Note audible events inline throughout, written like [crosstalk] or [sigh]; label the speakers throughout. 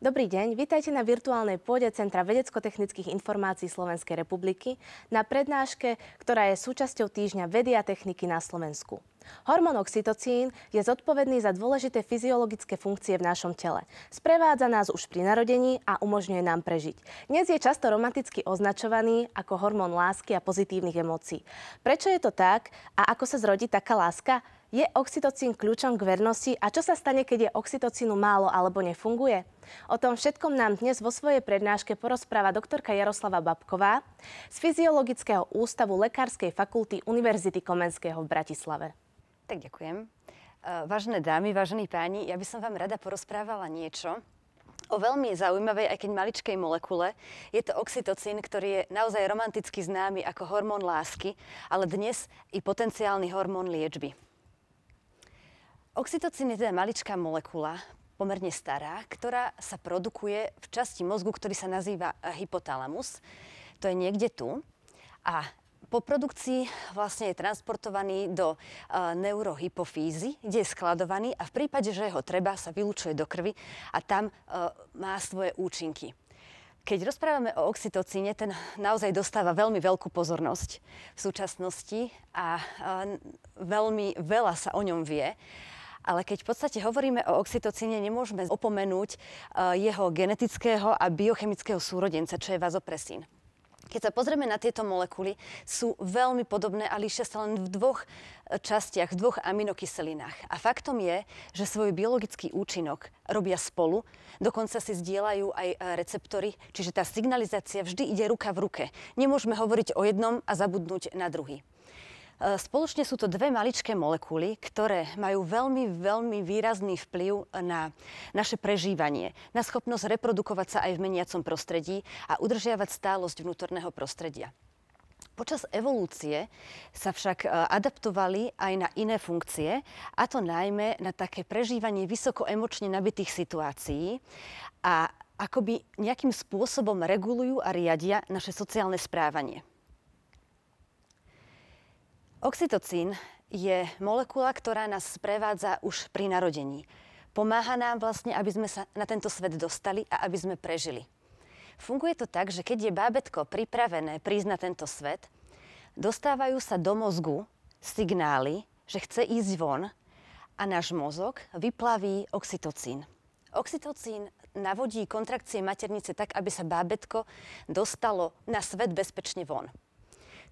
Speaker 1: Dobrý deň, vítajte na virtuálnej pôde Centra vedecko-technických informácií Slovenskej republiky na prednáške, ktorá je súčasťou týždňa vedy a techniky na Slovensku. Hormón oxytocín je zodpovedný za dôležité fyziologické funkcie v našom tele. Sprevádza nás už pri narodení a umožňuje nám prežiť. Dnes je často romanticky označovaný ako hormón lásky a pozitívnych emócií. Prečo je to tak a ako sa zrodí taká láska? Je oxytocín kľúčom k vernosti a čo sa stane, keď je oxytocínu málo alebo nefunguje? O tom všetkom nám dnes vo svojej prednáške porozpráva doktorka Jaroslava Babková z Fyziologického ústavu Lekárskej fakulty Univerzity Komenského v Bratislave.
Speaker 2: Tak ďakujem. E, vážené dámy, vážení páni, ja by som vám rada porozprávala niečo, o veľmi zaujímavej, aj keď maličkej molekule. Je to oxytocín, ktorý je naozaj romanticky známy ako hormón lásky, ale dnes i potenciálny hormón liečby. Oxytocín je teda maličká molekula, pomerne stará, ktorá sa produkuje v časti mozgu, ktorý sa nazýva eh, hypotalamus. To je niekde tu. A po produkcii vlastne je transportovaný do eh, neurohypofízy, kde je skladovaný a v prípade, že ho treba, sa vylúčuje do krvi a tam eh, má svoje účinky. Keď rozprávame o oxytocíne, ten naozaj dostáva veľmi veľkú pozornosť v súčasnosti a veľmi veľa sa o ňom vie ale keď v podstate hovoríme o oxytocíne, nemôžeme opomenúť e, jeho genetického a biochemického súrodenca, čo je vazopresín. Keď sa pozrieme na tieto molekuly, sú veľmi podobné a líšia sa len v dvoch e, častiach, v dvoch aminokyselinách. A faktom je, že svoj biologický účinok robia spolu, dokonca si zdieľajú aj e, receptory, čiže tá signalizácia vždy ide ruka v ruke. Nemôžeme hovoriť o jednom a zabudnúť na druhý. E, spoločne sú to dve maličké molekuly, ktoré majú veľmi, veľmi výrazný vplyv na naše prežívanie, na schopnosť reprodukovať sa aj v meniacom prostredí a udržiavať stálosť vnútorného prostredia. Počas evolúcie sa však e, adaptovali aj na iné funkcie, a to najmä na také prežívanie vysokoemočne nabitých situácií a akoby nejakým spôsobom regulujú a riadia naše sociálne správanie. Oxytocín je molekula, ktorá nás sprevádza už pri narodení. Pomáha nám vlastne, aby sme sa na tento svet dostali a aby sme prežili. Funguje to tak, že keď je bábetko pripravené prísť na tento svet, dostávajú sa do mozgu signály, že chce ísť von a náš mozog vyplaví oxytocín. Oxytocín navodí kontrakcie maternice tak, aby sa bábetko dostalo na svet bezpečne von.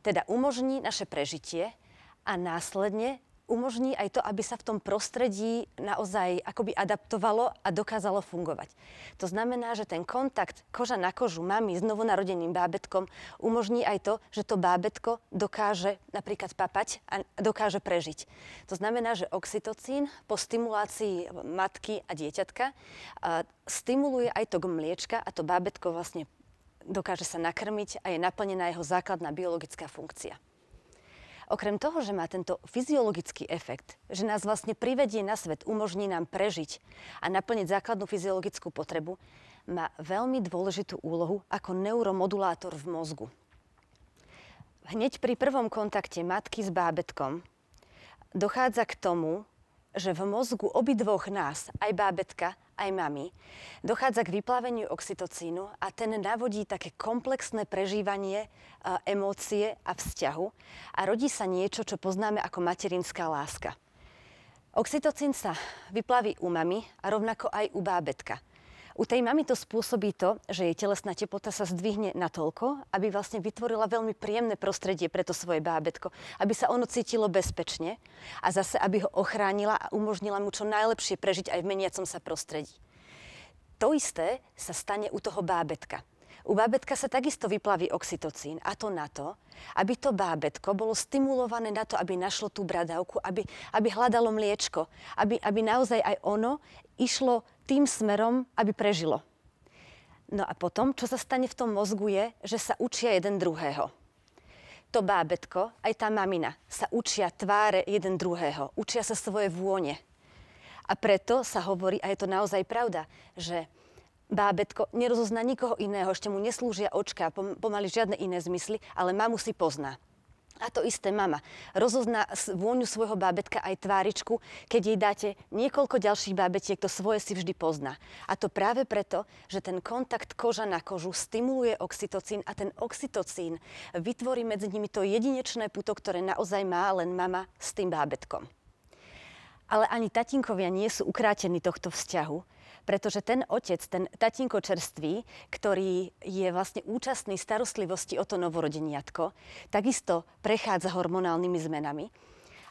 Speaker 2: Teda umožní naše prežitie a následne umožní aj to, aby sa v tom prostredí naozaj akoby adaptovalo a dokázalo fungovať. To znamená, že ten kontakt koža na kožu mami s novonarodeným bábetkom umožní aj to, že to bábetko dokáže napríklad papať a dokáže prežiť. To znamená, že oxytocín po stimulácii matky a dieťatka stimuluje aj to k mliečka a to bábetko vlastne dokáže sa nakrmiť a je naplnená jeho základná biologická funkcia. Okrem toho, že má tento fyziologický efekt, že nás vlastne privedie na svet, umožní nám prežiť a naplniť základnú fyziologickú potrebu, má veľmi dôležitú úlohu ako neuromodulátor v mozgu. Hneď pri prvom kontakte matky s bábetkom dochádza k tomu, že v mozgu obidvoch nás, aj bábetka, aj mami, dochádza k vyplaveniu oxytocínu a ten navodí také komplexné prežívanie e, emócie a vzťahu a rodí sa niečo, čo poznáme ako materinská láska. Oxytocín sa vyplaví u mami a rovnako aj u bábetka. U tej mamy to spôsobí to, že jej telesná teplota sa zdvihne na toľko, aby vlastne vytvorila veľmi príjemné prostredie pre to svoje bábetko, aby sa ono cítilo bezpečne a zase, aby ho ochránila a umožnila mu čo najlepšie prežiť aj v meniacom sa prostredí. To isté sa stane u toho bábetka. U bábetka sa takisto vyplaví oxytocín a to na to, aby to bábetko bolo stimulované na to, aby našlo tú bradavku, aby, aby hľadalo mliečko, aby, aby naozaj aj ono išlo tým smerom, aby prežilo. No a potom, čo sa stane v tom mozgu je, že sa učia jeden druhého. To bábetko, aj tá mamina, sa učia tváre jeden druhého, učia sa svoje vône. A preto sa hovorí, a je to naozaj pravda, že bábetko nerozozná nikoho iného, ešte mu neslúžia očka, pomaly žiadne iné zmysly, ale mamu si pozná. A to isté mama. Rozozná vôňu svojho bábetka aj tváričku, keď jej dáte niekoľko ďalších bábetiek, to svoje si vždy pozná. A to práve preto, že ten kontakt koža na kožu stimuluje oxytocín a ten oxytocín vytvorí medzi nimi to jedinečné puto, ktoré naozaj má len mama s tým bábetkom. Ale ani tatinkovia nie sú ukrátení tohto vzťahu pretože ten otec, ten tatínko čerstvý, ktorý je vlastne účastný starostlivosti o to novorodeniatko, takisto prechádza hormonálnymi zmenami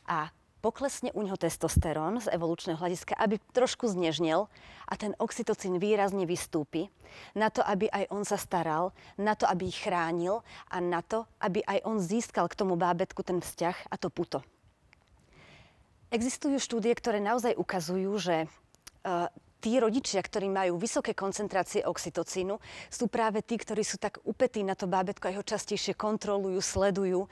Speaker 2: a poklesne u neho testosterón z evolučného hľadiska, aby trošku znežnel a ten oxytocín výrazne vystúpi na to, aby aj on sa staral, na to, aby ich chránil a na to, aby aj on získal k tomu bábetku ten vzťah a to puto. Existujú štúdie, ktoré naozaj ukazujú, že e, tí rodičia, ktorí majú vysoké koncentrácie oxytocínu, sú práve tí, ktorí sú tak upetí na to bábetko a jeho častejšie kontrolujú, sledujú.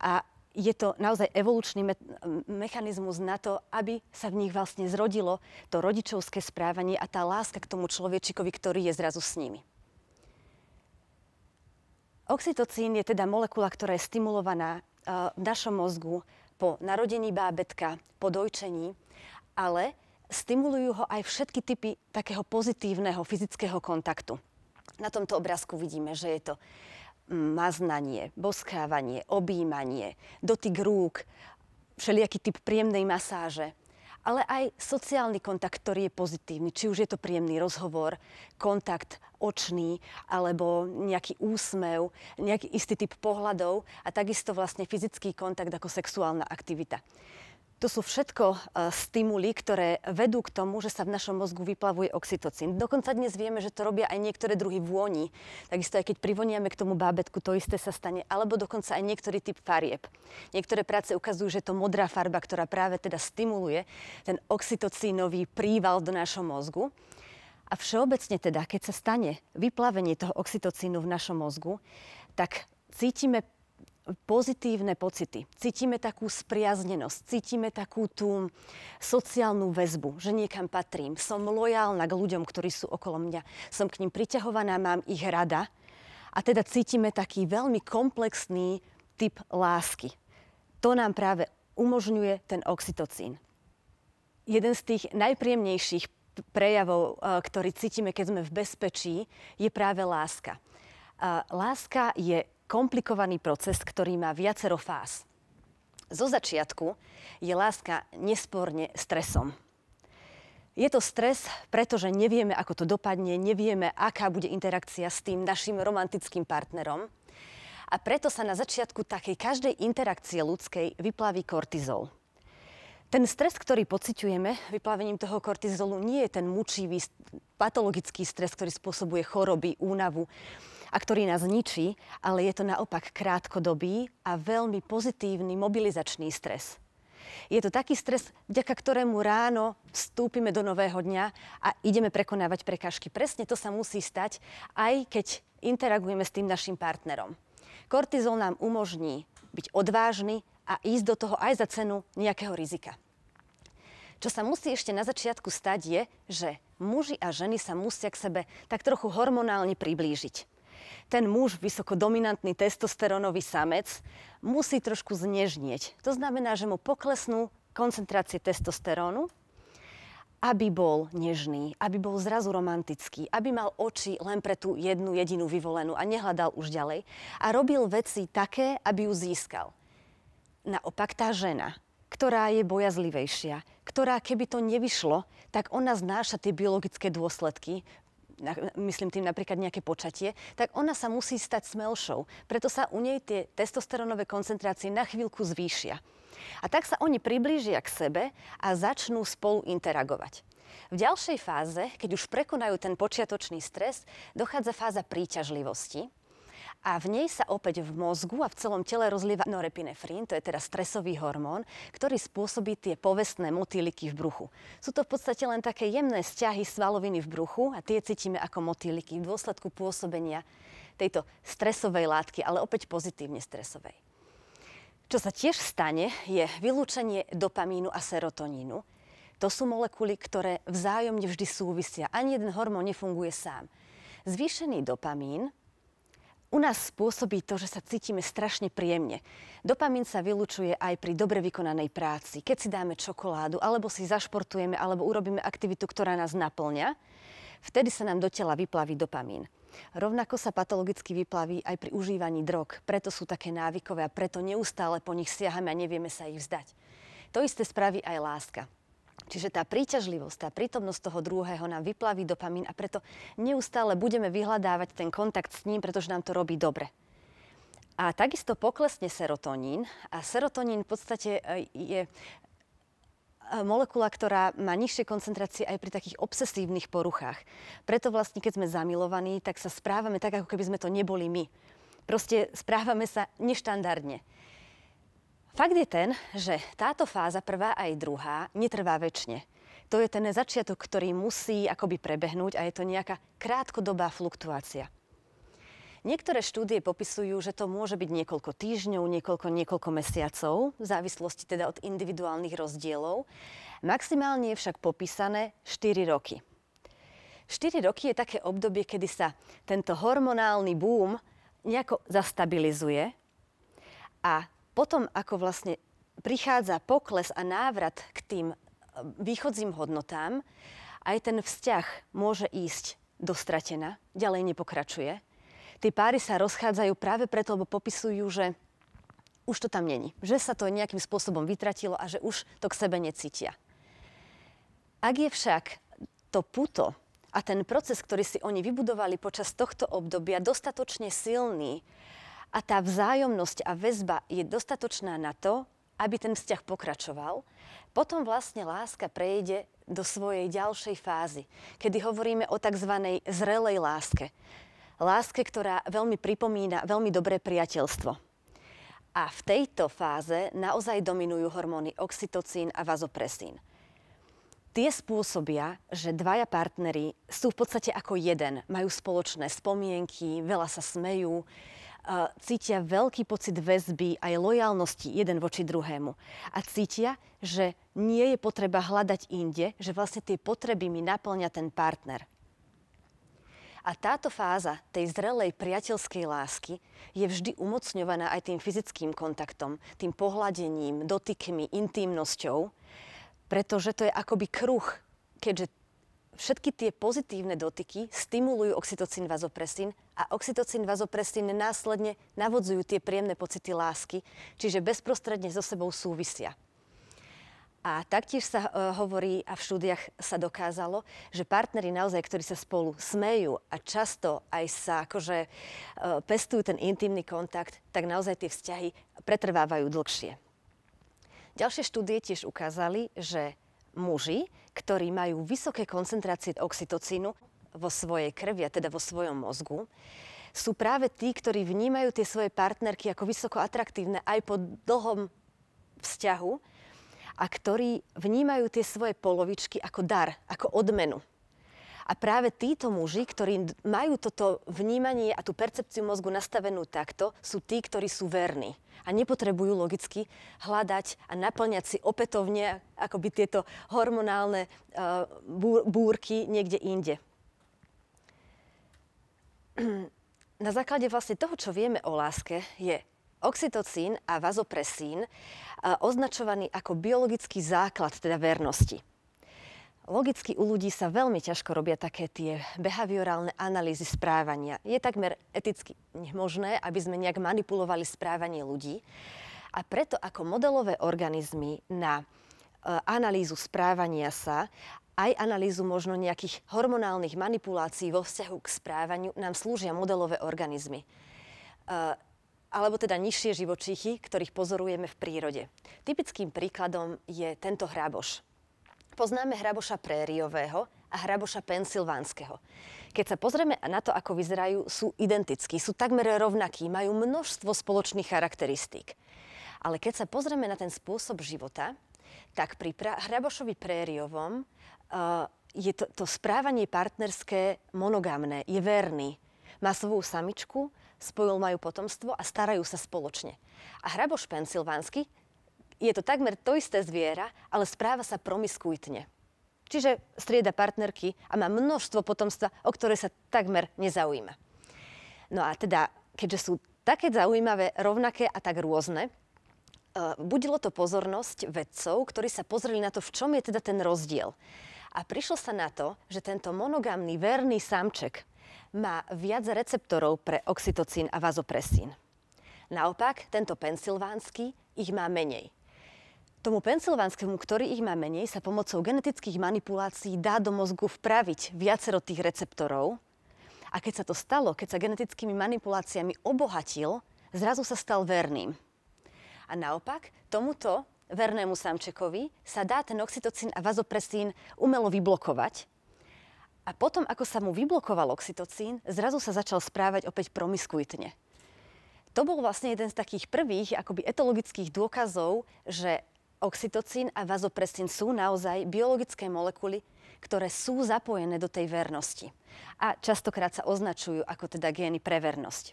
Speaker 2: A je to naozaj evolučný me- mechanizmus na to, aby sa v nich vlastne zrodilo to rodičovské správanie a tá láska k tomu človečikovi, ktorý je zrazu s nimi. Oxytocín je teda molekula, ktorá je stimulovaná e, v našom mozgu po narodení bábetka, po dojčení, ale stimulujú ho aj všetky typy takého pozitívneho fyzického kontaktu. Na tomto obrázku vidíme, že je to mm, maznanie, boskávanie, objímanie, dotyk rúk, všelijaký typ príjemnej masáže, ale aj sociálny kontakt, ktorý je pozitívny. Či už je to príjemný rozhovor, kontakt očný, alebo nejaký úsmev, nejaký istý typ pohľadov a takisto vlastne fyzický kontakt ako sexuálna aktivita. To sú všetko e, stimuly, ktoré vedú k tomu, že sa v našom mozgu vyplavuje oxytocín. Dokonca dnes vieme, že to robia aj niektoré druhy vôni. Takisto aj keď privoniame k tomu bábetku, to isté sa stane. Alebo dokonca aj niektorý typ farieb. Niektoré práce ukazujú, že to modrá farba, ktorá práve teda stimuluje ten oxytocínový príval do našho mozgu. A všeobecne teda, keď sa stane vyplavenie toho oxytocínu v našom mozgu, tak cítime pozitívne pocity. Cítime takú spriaznenosť, cítime takú tú sociálnu väzbu, že niekam patrím. Som lojálna k ľuďom, ktorí sú okolo mňa. Som k ním priťahovaná, mám ich rada. A teda cítime taký veľmi komplexný typ lásky. To nám práve umožňuje ten oxytocín. Jeden z tých najpríjemnejších prejavov, e, ktorý cítime, keď sme v bezpečí, je práve láska. E, láska je komplikovaný proces, ktorý má viacero fáz. Zo začiatku je láska nesporne stresom. Je to stres, pretože nevieme, ako to dopadne, nevieme, aká bude interakcia s tým našim romantickým partnerom. A preto sa na začiatku takej každej interakcie ľudskej vyplaví kortizol. Ten stres, ktorý pociťujeme vyplavením toho kortizolu, nie je ten mučivý, patologický stres, ktorý spôsobuje choroby, únavu, a ktorý nás ničí, ale je to naopak krátkodobý a veľmi pozitívny mobilizačný stres. Je to taký stres, vďaka ktorému ráno vstúpime do nového dňa a ideme prekonávať prekažky. Presne to sa musí stať, aj keď interagujeme s tým našim partnerom. Kortizol nám umožní byť odvážny a ísť do toho aj za cenu nejakého rizika. Čo sa musí ešte na začiatku stať je, že muži a ženy sa musia k sebe tak trochu hormonálne priblížiť ten muž, vysokodominantný testosterónový samec, musí trošku znežnieť. To znamená, že mu poklesnú koncentrácie testosterónu, aby bol nežný, aby bol zrazu romantický, aby mal oči len pre tú jednu jedinú vyvolenú a nehľadal už ďalej. A robil veci také, aby ju získal. Naopak tá žena, ktorá je bojazlivejšia, ktorá keby to nevyšlo, tak ona znáša tie biologické dôsledky, myslím tým napríklad nejaké počatie, tak ona sa musí stať smelšou. Preto sa u nej tie testosterónové koncentrácie na chvíľku zvýšia. A tak sa oni priblížia k sebe a začnú spolu interagovať. V ďalšej fáze, keď už prekonajú ten počiatočný stres, dochádza fáza príťažlivosti, a v nej sa opäť v mozgu a v celom tele rozlieva norepinefrín, to je teda stresový hormón, ktorý spôsobí tie povestné motýliky v bruchu. Sú to v podstate len také jemné sťahy svaloviny v bruchu a tie cítime ako motýliky v dôsledku pôsobenia tejto stresovej látky, ale opäť pozitívne stresovej. Čo sa tiež stane, je vylúčenie dopamínu a serotonínu. To sú molekuly, ktoré vzájomne vždy súvisia. Ani jeden hormón nefunguje sám. Zvýšený dopamín u nás spôsobí to, že sa cítime strašne príjemne. Dopamín sa vylučuje aj pri dobre vykonanej práci. Keď si dáme čokoládu, alebo si zašportujeme, alebo urobíme aktivitu, ktorá nás naplňa, vtedy sa nám do tela vyplaví dopamín. Rovnako sa patologicky vyplaví aj pri užívaní drog. Preto sú také návykové a preto neustále po nich siahame a nevieme sa ich vzdať. To isté spraví aj láska. Čiže tá príťažlivosť, tá prítomnosť toho druhého nám vyplaví dopamín a preto neustále budeme vyhľadávať ten kontakt s ním, pretože nám to robí dobre. A takisto poklesne serotonín a serotonín v podstate e, je e, molekula, ktorá má nižšie koncentrácie aj pri takých obsesívnych poruchách. Preto vlastne, keď sme zamilovaní, tak sa správame tak, ako keby sme to neboli my. Proste správame sa neštandardne. Fakt je ten, že táto fáza prvá aj druhá netrvá väčšine. To je ten začiatok, ktorý musí akoby prebehnúť a je to nejaká krátkodobá fluktuácia. Niektoré štúdie popisujú, že to môže byť niekoľko týždňov, niekoľko, niekoľko mesiacov, v závislosti teda od individuálnych rozdielov. Maximálne je však popísané 4 roky. 4 roky je také obdobie, kedy sa tento hormonálny boom nejako zastabilizuje a potom ako vlastne prichádza pokles a návrat k tým eh, východzím hodnotám, aj ten vzťah môže ísť do stratená, ďalej nepokračuje. Tí páry sa rozchádzajú práve preto, lebo popisujú, že už to tam není. Že sa to nejakým spôsobom vytratilo a že už to k sebe necítia. Ak je však to puto a ten proces, ktorý si oni vybudovali počas tohto obdobia dostatočne silný, a tá vzájomnosť a väzba je dostatočná na to, aby ten vzťah pokračoval, potom vlastne láska prejde do svojej ďalšej fázy, kedy hovoríme o tzv. zrelej láske. Láske, ktorá veľmi pripomína veľmi dobré priateľstvo. A v tejto fáze naozaj dominujú hormóny oxytocín a vazopresín. Tie spôsobia, že dvaja partnery sú v podstate ako jeden, majú spoločné spomienky, veľa sa smejú, cítia veľký pocit väzby aj lojalnosti jeden voči druhému. A cítia, že nie je potreba hľadať inde, že vlastne tie potreby mi naplňa ten partner. A táto fáza tej zrelej priateľskej lásky je vždy umocňovaná aj tým fyzickým kontaktom, tým pohľadením, dotykmi, intimnosťou, pretože to je akoby kruh, keďže všetky tie pozitívne dotyky stimulujú oxytocín vazopresín a oxytocín vazopresín následne navodzujú tie príjemné pocity lásky, čiže bezprostredne so sebou súvisia. A taktiež sa e, hovorí a v štúdiach sa dokázalo, že partneri naozaj, ktorí sa spolu smejú a často aj sa akože e, pestujú ten intimný kontakt, tak naozaj tie vzťahy pretrvávajú dlhšie. Ďalšie štúdie tiež ukázali, že muži, ktorí majú vysoké koncentrácie oxytocínu vo svojej krvi a teda vo svojom mozgu, sú práve tí, ktorí vnímajú tie svoje partnerky ako vysoko atraktívne aj po dlhom vzťahu a ktorí vnímajú tie svoje polovičky ako dar, ako odmenu. A práve títo muži, ktorí majú toto vnímanie a tú percepciu mozgu nastavenú takto, sú tí, ktorí sú verní a nepotrebujú logicky hľadať a naplňať si opätovne akoby tieto hormonálne uh, búrky niekde inde. [clears throat] Na základe vlastne toho, čo vieme o láske, je oxytocín a vazopresín eh, označovaný ako biologický základ teda vernosti. Logicky u ľudí sa veľmi ťažko robia také tie behaviorálne analýzy správania. Je takmer eticky nemožné, aby sme nejak manipulovali správanie ľudí. A preto ako modelové organizmy na e, analýzu správania sa aj analýzu možno nejakých hormonálnych manipulácií vo vzťahu k správaniu nám slúžia modelové organizmy. E, alebo teda nižšie živočíchy, ktorých pozorujeme v prírode. Typickým príkladom je tento hráboš. Poznáme hraboša prériového a hraboša pensilvánskeho. Keď sa pozrieme na to, ako vyzerajú, sú identickí, sú takmer rovnakí, majú množstvo spoločných charakteristík. Ale keď sa pozrieme na ten spôsob života, tak pri hrabošovi prériovom uh, je to, to správanie partnerské monogamné, je verný. Má svoju samičku, spojil majú potomstvo a starajú sa spoločne. A hraboš pensilvánsky je to takmer to isté zviera, ale správa sa promiskuitne. Čiže strieda partnerky a má množstvo potomstva, o ktoré sa takmer nezaujíma. No a teda, keďže sú také zaujímavé, rovnaké a tak rôzne, e, budilo to pozornosť vedcov, ktorí sa pozreli na to, v čom je teda ten rozdiel. A prišlo sa na to, že tento monogamný verný samček má viac receptorov pre oxytocín a vazopresín. Naopak, tento pensilvánsky ich má menej. Tomu pensylvánskému, ktorý ich má menej, sa pomocou genetických manipulácií dá do mozgu vpraviť viacero tých receptorov. A keď sa to stalo, keď sa genetickými manipuláciami obohatil, zrazu sa stal verným. A naopak, tomuto vernému samčekovi sa dá ten oxytocín a vazopresín umelo vyblokovať. A potom, ako sa mu vyblokoval oxytocín, zrazu sa začal správať opäť promiskuitne to bol vlastne jeden z takých prvých akoby etologických dôkazov, že Oxytocín a vazopresín sú naozaj biologické molekuly, ktoré sú zapojené do tej vernosti a častokrát sa označujú ako teda gény pre vernosť.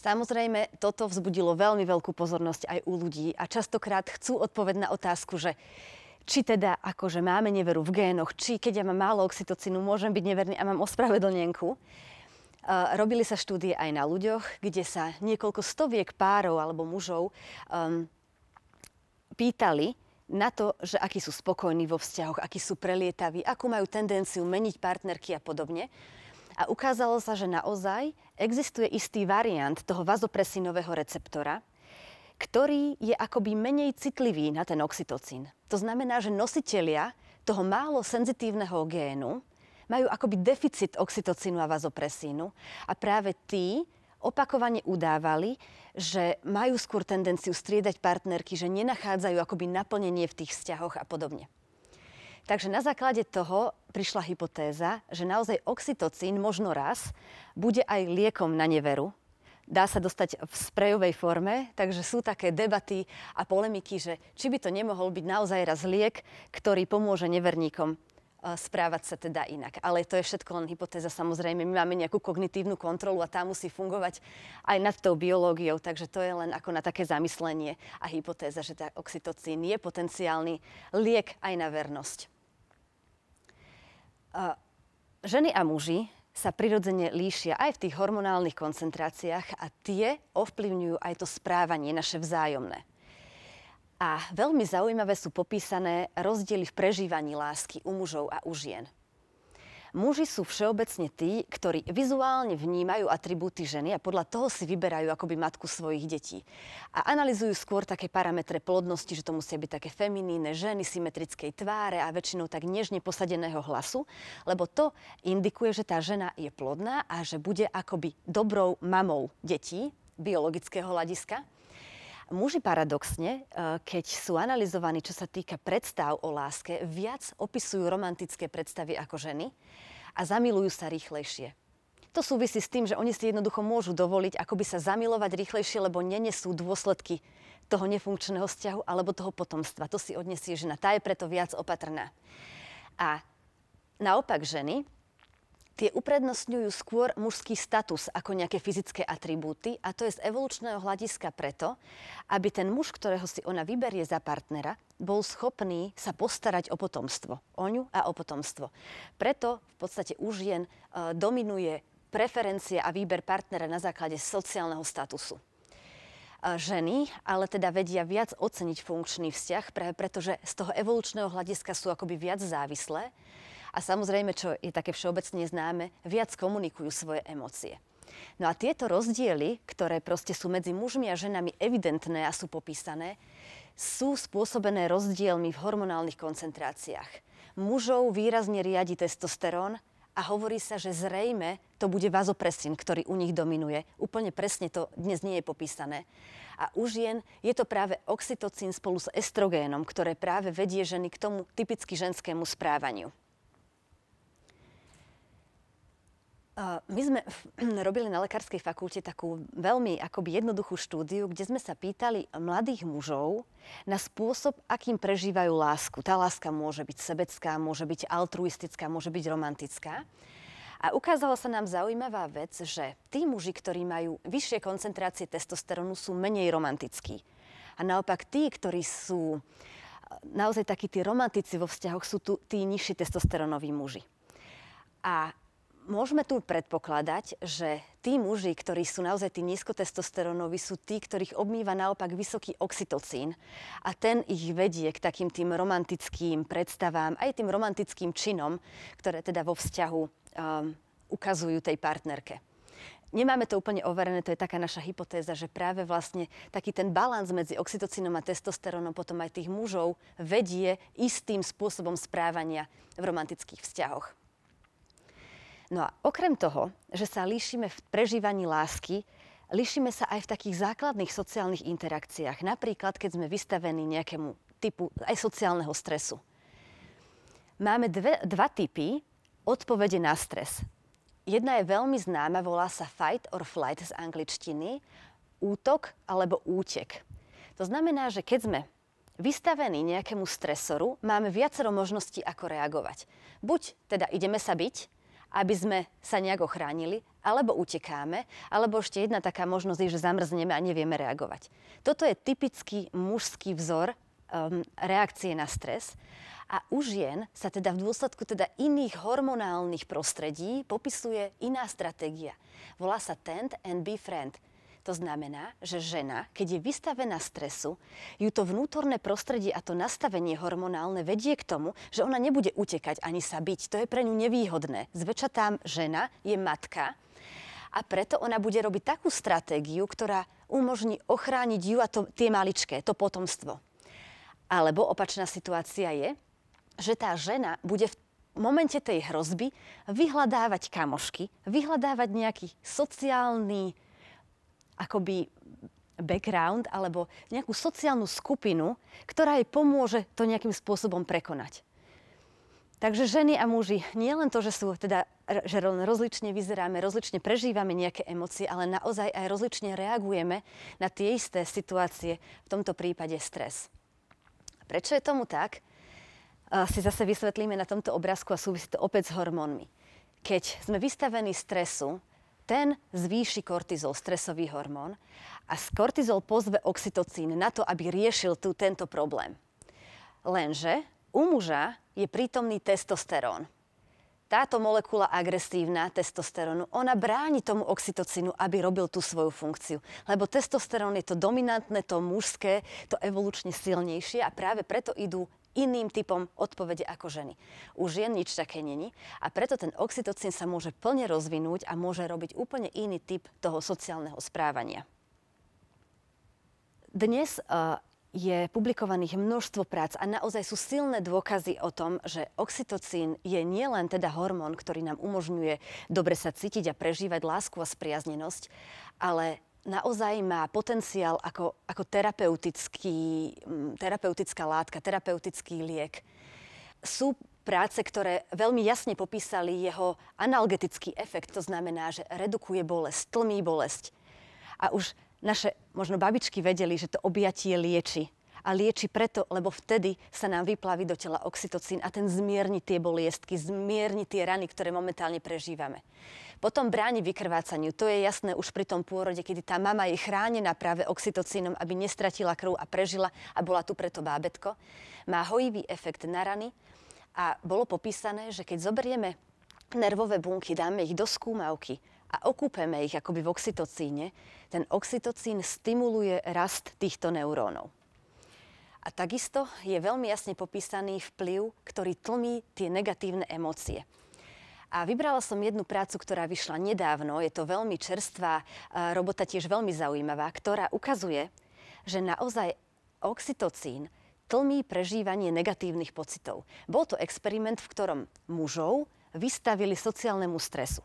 Speaker 2: Samozrejme, toto vzbudilo veľmi veľkú pozornosť aj u ľudí a častokrát chcú odpoveď na otázku, že či teda akože máme neveru v génoch, či keď ja mám málo oxytocínu, môžem byť neverný a mám ospravedlnenku. E, robili sa štúdie aj na ľuďoch, kde sa niekoľko stoviek párov alebo mužov um, pýtali na to, že akí sú spokojní vo vzťahoch, akí sú prelietaví, akú majú tendenciu meniť partnerky a podobne. A ukázalo sa, že naozaj existuje istý variant toho vazopresinového receptora, ktorý je akoby menej citlivý na ten oxytocín. To znamená, že nositelia toho málo senzitívneho génu majú akoby deficit oxytocínu a vazopresínu a práve tí opakovane udávali, že majú skôr tendenciu striedať partnerky, že nenachádzajú akoby naplnenie v tých vzťahoch a podobne. Takže na základe toho prišla hypotéza, že naozaj oxytocín možno raz bude aj liekom na neveru. Dá sa dostať v sprejovej forme, takže sú také debaty a polemiky, že či by to nemohol byť naozaj raz liek, ktorý pomôže neverníkom správať sa teda inak. Ale to je všetko len hypotéza. Samozrejme, my máme nejakú kognitívnu kontrolu a tá musí fungovať aj nad tou biológiou, takže to je len ako na také zamyslenie a hypotéza, že tá oxytocín je potenciálny liek aj na vernosť. Ženy a muži sa prirodzene líšia aj v tých hormonálnych koncentráciách a tie ovplyvňujú aj to správanie naše vzájomné. A veľmi zaujímavé sú popísané rozdiely v prežívaní lásky u mužov a u žien. Muži sú všeobecne tí, ktorí vizuálne vnímajú atribúty ženy a podľa toho si vyberajú akoby matku svojich detí. A analizujú skôr také parametre plodnosti, že to musia byť také feminíne ženy, symetrickej tváre a väčšinou tak nežne posadeného hlasu, lebo to indikuje, že tá žena je plodná a že bude akoby dobrou mamou detí biologického hľadiska. Muži paradoxne, e, keď sú analyzovaní, čo sa týka predstav o láske, viac opisujú romantické predstavy ako ženy a zamilujú sa rýchlejšie. To súvisí s tým, že oni si jednoducho môžu dovoliť akoby sa zamilovať rýchlejšie, lebo nenesú dôsledky toho nefunkčného vzťahu alebo toho potomstva. To si odnesie žena. Tá je preto viac opatrná. A naopak ženy, Tie uprednostňujú skôr mužský status ako nejaké fyzické atribúty a to je z evolučného hľadiska preto, aby ten muž, ktorého si ona vyberie za partnera, bol schopný sa postarať o potomstvo, o ňu a o potomstvo. Preto v podstate už žien e, dominuje preferencia a výber partnera na základe sociálneho statusu e, ženy, ale teda vedia viac oceniť funkčný vzťah, pretože z toho evolučného hľadiska sú akoby viac závislé a samozrejme, čo je také všeobecne známe, viac komunikujú svoje emócie. No a tieto rozdiely, ktoré proste sú medzi mužmi a ženami evidentné a sú popísané, sú spôsobené rozdielmi v hormonálnych koncentráciách. Mužov výrazne riadi testosterón a hovorí sa, že zrejme to bude vazopresín, ktorý u nich dominuje. Úplne presne to dnes nie je popísané. A u žien je to práve oxytocín spolu s estrogénom, ktoré práve vedie ženy k tomu typicky ženskému správaniu. My sme [clears throat] robili na lekárskej fakulte takú veľmi akoby jednoduchú štúdiu, kde sme sa pýtali mladých mužov na spôsob, akým prežívajú lásku. Tá láska môže byť sebecká, môže byť altruistická, môže byť romantická. A ukázala sa nám zaujímavá vec, že tí muži, ktorí majú vyššie koncentrácie testosterónu, sú menej romantickí. A naopak tí, ktorí sú e, naozaj takí tí romantici vo vzťahoch, sú tu tí nižší testosterónoví muži. A môžeme tu predpokladať, že tí muži, ktorí sú naozaj tí nízkotestosterónoví, sú tí, ktorých obmýva naopak vysoký oxytocín a ten ich vedie k takým tým romantickým predstavám, aj tým romantickým činom, ktoré teda vo vzťahu um, ukazujú tej partnerke. Nemáme to úplne overené, to je taká naša hypotéza, že práve vlastne taký ten balans medzi oxytocínom a testosterónom potom aj tých mužov vedie istým spôsobom správania v romantických vzťahoch. No a okrem toho, že sa líšime v prežívaní lásky, líšime sa aj v takých základných sociálnych interakciách. Napríklad, keď sme vystavení nejakému typu aj sociálneho stresu. Máme dve, dva typy odpovede na stres. Jedna je veľmi známa, volá sa fight or flight z angličtiny, útok alebo útek. To znamená, že keď sme vystavení nejakému stresoru, máme viacero možností, ako reagovať. Buď teda ideme sa byť, aby sme sa nejak ochránili, alebo utekáme, alebo ešte jedna taká možnosť je, že zamrzneme a nevieme reagovať. Toto je typický mužský vzor um, reakcie na stres. A u žien sa teda v dôsledku teda iných hormonálnych prostredí popisuje iná stratégia. Volá sa tent and befriend. To znamená, že žena, keď je vystavená stresu, ju to vnútorné prostredie a to nastavenie hormonálne vedie k tomu, že ona nebude utekať ani sa byť. To je pre ňu nevýhodné. Zväčša tam žena je matka a preto ona bude robiť takú stratégiu, ktorá umožní ochrániť ju a to, tie maličké, to potomstvo. Alebo opačná situácia je, že tá žena bude v momente tej hrozby vyhľadávať kamošky, vyhľadávať nejaký sociálny akoby background alebo nejakú sociálnu skupinu, ktorá jej pomôže to nejakým spôsobom prekonať. Takže ženy a muži, nie len to, že sú teda, že rozlične vyzeráme, rozlične prežívame nejaké emócie, ale naozaj aj rozlične reagujeme na tie isté situácie, v tomto prípade stres. Prečo je tomu tak? Si zase vysvetlíme na tomto obrázku a súvisí to opäť s hormónmi. Keď sme vystavení stresu, ten zvýši kortizol, stresový hormón. A kortizol pozve oxytocín na to, aby riešil tu, tento problém. Lenže u muža je prítomný testosterón. Táto molekula agresívna testosterónu, ona bráni tomu oxytocínu, aby robil tú svoju funkciu. Lebo testosterón je to dominantné, to mužské, to evolučne silnejšie a práve preto idú iným typom odpovede ako ženy. U žien nič také není a preto ten oxytocín sa môže plne rozvinúť a môže robiť úplne iný typ toho sociálneho správania. Dnes uh, je publikovaných množstvo prác a naozaj sú silné dôkazy o tom, že oxytocín je nielen teda hormón, ktorý nám umožňuje dobre sa cítiť a prežívať lásku a spriaznenosť, ale naozaj má potenciál ako, ako terapeutický, terapeutická látka, terapeutický liek. Sú práce, ktoré veľmi jasne popísali jeho analgetický efekt, to znamená, že redukuje bolesť, tlmí bolesť. A už naše možno babičky vedeli, že to objatie lieči a lieči preto, lebo vtedy sa nám vyplaví do tela oxytocín a ten zmierni tie boliestky, zmierni tie rany, ktoré momentálne prežívame. Potom bráni vykrvácaniu. To je jasné už pri tom pôrode, kedy tá mama je chránená práve oxytocínom, aby nestratila krv a prežila a bola tu preto bábetko. Má hojivý efekt na rany a bolo popísané, že keď zoberieme nervové bunky, dáme ich do skúmavky a okúpeme ich akoby v oxytocíne, ten oxytocín stimuluje rast týchto neurónov. A takisto je veľmi jasne popísaný vplyv, ktorý tlmí tie negatívne emócie. A vybrala som jednu prácu, ktorá vyšla nedávno, je to veľmi čerstvá e, robota, tiež veľmi zaujímavá, ktorá ukazuje, že naozaj oxytocín tlmí prežívanie negatívnych pocitov. Bol to experiment, v ktorom mužov vystavili sociálnemu stresu.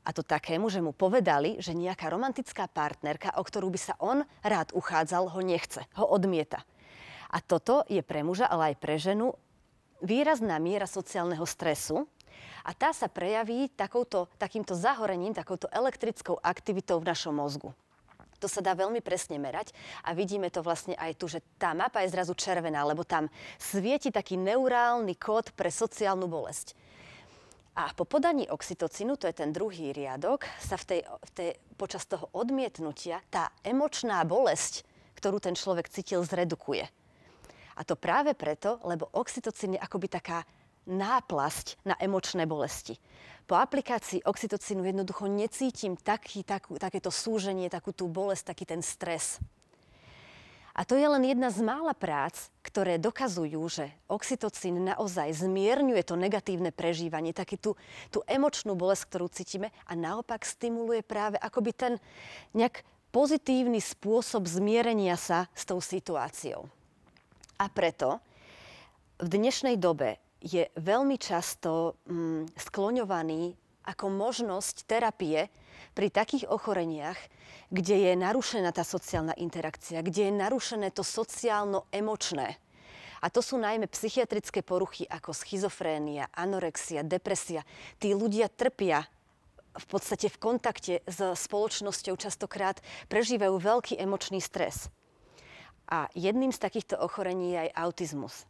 Speaker 2: A to takému, že mu povedali, že nejaká romantická partnerka, o ktorú by sa on rád uchádzal, ho nechce, ho odmieta. A toto je pre muža, ale aj pre ženu výrazná miera sociálneho stresu, a tá sa prejaví takouto, takýmto zahorením, takouto elektrickou aktivitou v našom mozgu. To sa dá veľmi presne merať a vidíme to vlastne aj tu, že tá mapa je zrazu červená, lebo tam svieti taký neurálny kód pre sociálnu bolesť. A po podaní oxytocinu, to je ten druhý riadok, sa v tej, v tej, počas toho odmietnutia tá emočná bolesť, ktorú ten človek cítil, zredukuje. A to práve preto, lebo oxytocín je akoby taká náplasť na emočné bolesti. Po aplikácii oxytocínu jednoducho necítim taký, takú, takéto súženie, takú tú bolesť, taký ten stres. A to je len jedna z mála prác, ktoré dokazujú, že oxytocín naozaj zmierňuje to negatívne prežívanie, taký tú, tú emočnú bolesť, ktorú cítime a naopak stimuluje práve akoby ten nejak pozitívny spôsob zmierenia sa s tou situáciou. A preto v dnešnej dobe je veľmi často mm, skloňovaný ako možnosť terapie pri takých ochoreniach, kde je narušená tá sociálna interakcia, kde je narušené to sociálno-emočné. A to sú najmä psychiatrické poruchy ako schizofrénia, anorexia, depresia. Tí ľudia trpia v podstate v kontakte s spoločnosťou častokrát prežívajú veľký emočný stres. A jedným z takýchto ochorení je aj autizmus.